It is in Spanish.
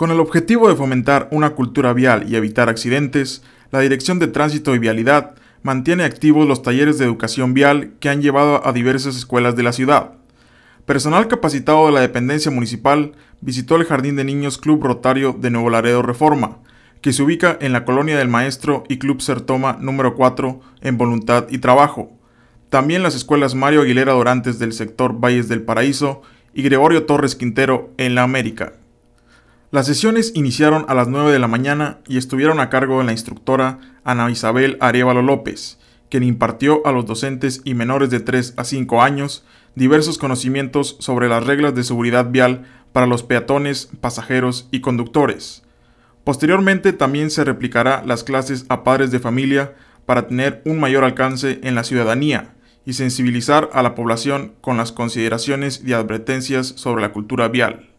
Con el objetivo de fomentar una cultura vial y evitar accidentes, la Dirección de Tránsito y Vialidad mantiene activos los talleres de educación vial que han llevado a diversas escuelas de la ciudad. Personal capacitado de la dependencia municipal visitó el Jardín de Niños Club Rotario de Nuevo Laredo Reforma, que se ubica en la colonia del Maestro y Club Sertoma número 4 en Voluntad y Trabajo. También las escuelas Mario Aguilera Dorantes del sector Valles del Paraíso y Gregorio Torres Quintero en la América. Las sesiones iniciaron a las 9 de la mañana y estuvieron a cargo de la instructora Ana Isabel Arevalo López, quien impartió a los docentes y menores de 3 a 5 años diversos conocimientos sobre las reglas de seguridad vial para los peatones, pasajeros y conductores. Posteriormente también se replicará las clases a padres de familia para tener un mayor alcance en la ciudadanía y sensibilizar a la población con las consideraciones y advertencias sobre la cultura vial.